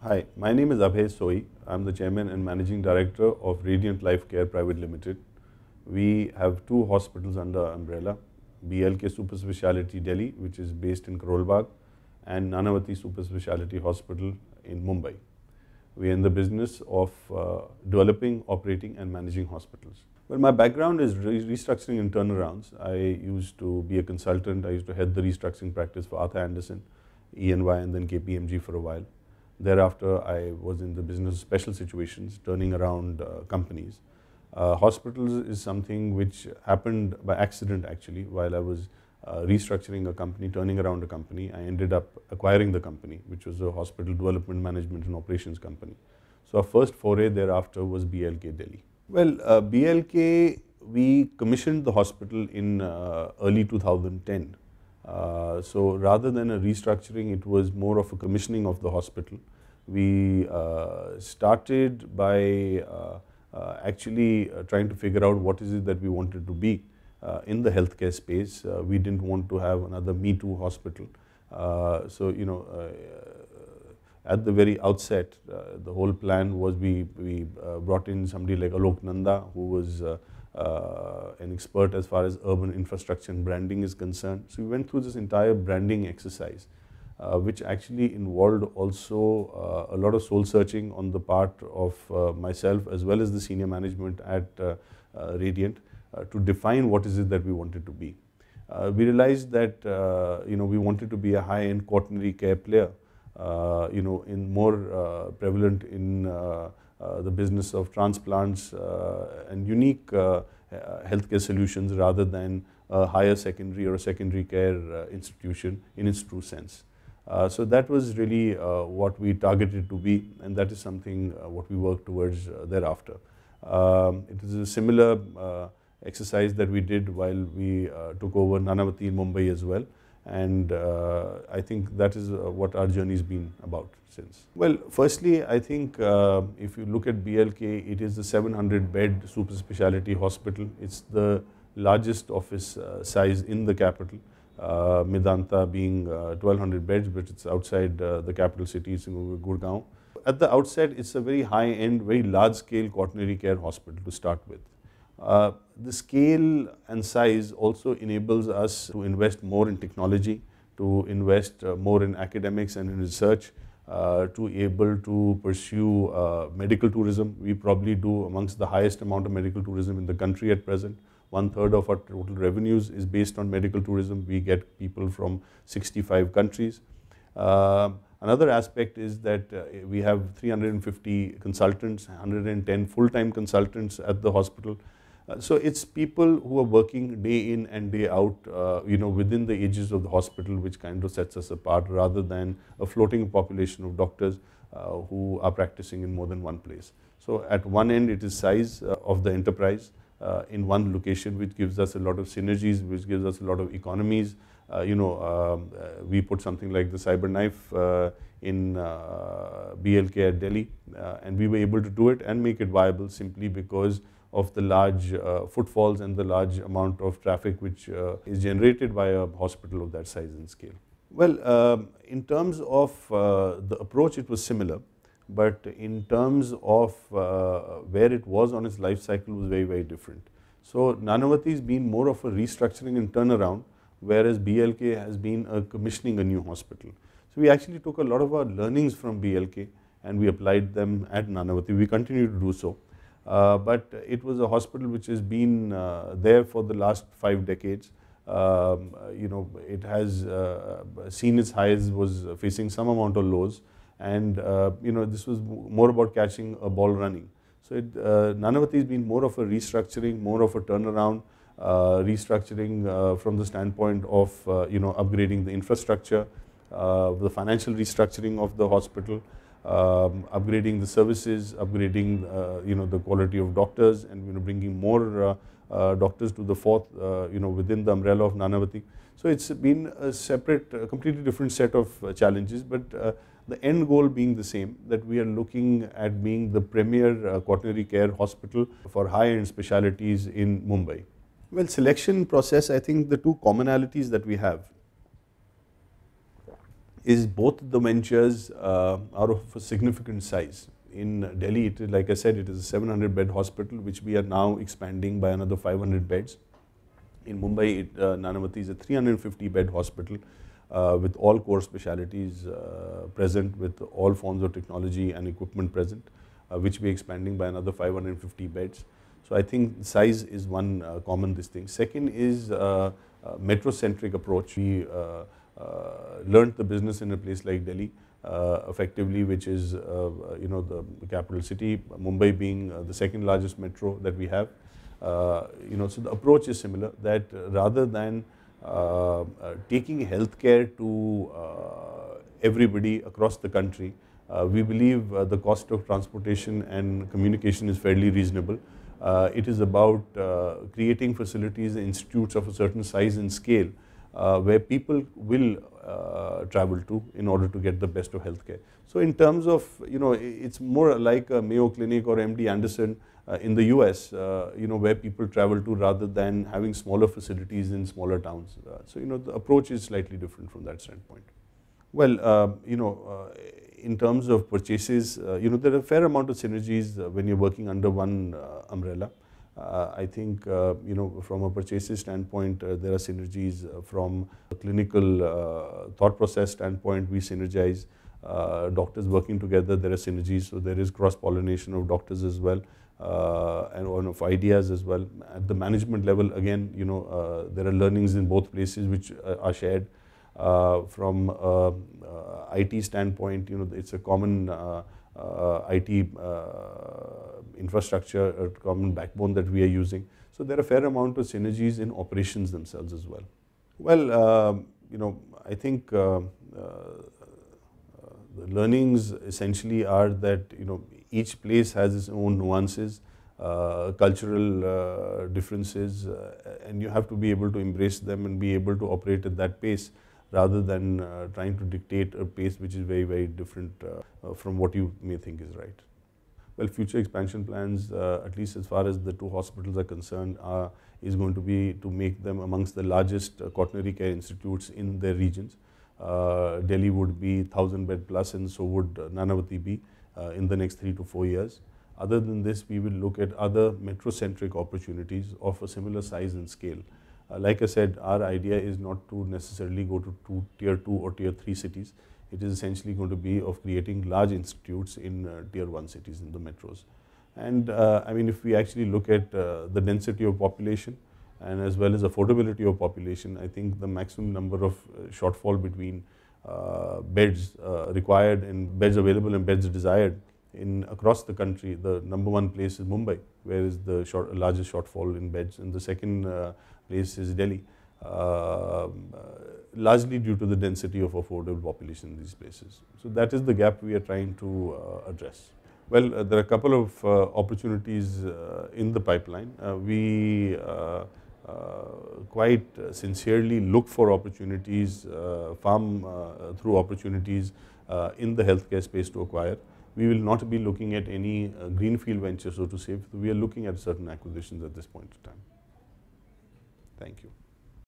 Hi, my name is Abhay Soi. I'm the Chairman and Managing Director of Radiant Life Care Private Limited. We have two hospitals under umbrella, BLK Super Speciality Delhi, which is based in Karol Bagh, and Nanavati Super Speciality Hospital in Mumbai. We are in the business of uh, developing, operating and managing hospitals. Well, my background is re restructuring and turnarounds. I used to be a consultant. I used to head the restructuring practice for Arthur Anderson, ENY and then KPMG for a while. Thereafter, I was in the business special situations, turning around uh, companies. Uh, hospitals is something which happened by accident actually. While I was uh, restructuring a company, turning around a company, I ended up acquiring the company, which was a hospital development management and operations company. So our first foray thereafter was BLK Delhi. Well, uh, BLK, we commissioned the hospital in uh, early 2010. Uh, so rather than a restructuring, it was more of a commissioning of the hospital. We uh, started by uh, uh actually uh, trying to figure out what is it that we wanted to be in the healthcare space. we didn't want to have another Me Too hospital. so, you know, at the very outset, the whole plan was we, we brought in somebody like Alok Nanda, who was uh, an expert as far as urban infrastructure and branding is concerned. So we went through this entire branding exercise, uh, which actually involved also uh, a lot of soul searching on the part of uh, myself as well as the senior management at uh, uh, Radiant to define what is it that we wanted to be. we realized that you know we wanted to be a high-end quaternary care player, you know, in more prevalent in uh, the business of transplants uh, and unique uh, healthcare solutions rather than a higher secondary or secondary care institution in its true sense. so that was really what we targeted to be, and that is something what we worked towards thereafter. Um, it is a similar exercise that we did while we took over Nanavati in Mumbai as well and uh, I think that is uh, what our journey has been about since. Well, firstly, I think uh, if you look at BLK, it is the 700 bed super speciality hospital. It's the largest office uh, size in the capital, uh, Medanta being 1200 uh, beds, but it's outside the capital city, it's in Gurgaon. At the outset, it's a very high end, very large scale quaternary care hospital to start with. Uh, the scale and size also enables us to invest more in technology, to invest uh, more in academics and in research, uh, to able to pursue uh, medical tourism. We probably do amongst the highest amount of medical tourism in the country at present. One third of our total revenues is based on medical tourism. We get people from 65 countries. Um, another aspect is that uh, we have 350 consultants, 110 full-time consultants at the hospital. Uh, so it's people who are working day in and day out, uh, you know, within the ages of the hospital, which kind of sets us apart rather than a floating population of doctors uh, who are practicing in more than one place. So at one end, it is size uh, of the enterprise uh, in one location, which gives us a lot of synergies, which gives us a lot of economies. you know, um, we put something like the cyber knife in BLK at Delhi, and we were able to do it and make it viable simply because of the large uh, footfalls and the large amount of traffic which uh, is generated by a hospital of that size and scale. Well, um, in terms of uh, the approach, it was similar, but in terms of uh, where it was on its life cycle was very, very different. So Nanavati has been more of a restructuring and turnaround, whereas BLK has been a commissioning a new hospital. So we actually took a lot of our learnings from BLK and we applied them at Nanavati. We continue to do so. Uh, but it was a hospital which has been uh, there for the last five decades. Um, you know, it has uh, seen its highs, was facing some amount of lows, and you know, this was more about catching a ball running. So it, uh, Nanavati has been more of a restructuring, more of a turnaround, uh, restructuring uh, from the standpoint of you know upgrading the infrastructure, the financial restructuring of the hospital, um, upgrading the services, upgrading uh, you know the quality of doctors, and you know bringing more uh, uh doctors to the fourth uh, you know within the umbrella of Nanavati. So it's been a separate, a completely different set of uh, challenges, but the end goal being the same that we are looking at being the premier quaternary care hospital for high-end specialities in Mumbai. Well, selection process, I think the two commonalities that we have is both the ventures uh, are of a significant size. In Delhi, it, like I said, it is a 700 bed hospital, which we are now expanding by another 500 beds. In Mumbai, it, uh, Nanavati is a 350 bed hospital uh, with all core specialities uh, present, with all forms of technology and equipment present, uh, which we are expanding by another 550 beds. So I think size is one uh, common this thing. Second is uh, metro-centric approach. We uh, learned the business in a place like Delhi. Uh, effectively, which is uh, uh, you know the capital city, Mumbai being uh, the second largest metro that we have. Uh, you know, so the approach is similar. That rather than taking healthcare to everybody across the country, we believe the cost of transportation and communication is fairly reasonable. it is about creating facilities, institutes of a certain size and scale uh, where people will uh, travel to in order to get the best of healthcare. So in terms of, you know, it's more like a Mayo Clinic or MD Anderson uh, in the US, uh, you know, where people travel to rather than having smaller facilities in smaller towns. Uh, so, you know, the approach is slightly different from that standpoint. Well, uh, you know, in terms of purchases, you know, there are a fair amount of synergies when you're working under one umbrella. Uh, I think uh, you know from a purchases standpoint, uh, there are synergies from a clinical thought process standpoint. We synergize doctors working together. There are synergies, so there is cross pollination of doctors as well. Uh, and one of ideas as well. At the management level, again, you know, uh, there are learnings in both places which uh, are shared. Uh, from uh, uh, IT standpoint, you know, it's a common IT infrastructure, a common backbone that we are using. So there are a fair amount of synergies in operations themselves as well. Well, um, you know, I think the learnings essentially are that you know each place has its own nuances, uh, cultural uh, differences, uh, and you have to be able to embrace them and be able to operate at that pace rather than uh, trying to dictate a pace which is very, very different uh, uh, from what you may think is right. Well, future expansion plans, at least as far as the two hospitals are concerned, are, is going to be to make them amongst the largest quaternary care institutes in their regions. Uh, Delhi would be 1000 bed plus and so would Nanavati be uh, in the next 3 to 4 years. Other than this, we will look at other metro-centric opportunities of a similar size and scale. Uh, like I said, our idea is not to necessarily go to two, tier 2 or tier 3 cities. It is essentially going to be of creating large institutes in uh, tier 1 cities, in the metros. And uh, I mean, if we actually look at the density of population, and as well as affordability of population, I think the maximum number of shortfall between uh, beds uh, required and beds available and beds desired in across the country, the number one place is Mumbai, where is the short, largest shortfall in beds, and the second uh, place is Delhi, um, uh, largely due to the density of affordable population in these places. So that is the gap we are trying to uh, address. Well, uh, there are a couple of uh, opportunities uh, in the pipeline. we quite sincerely look for opportunities, farm through opportunities in the healthcare space to acquire we will not be looking at any uh, greenfield venture, so to say. We are looking at certain acquisitions at this point in time. Thank you.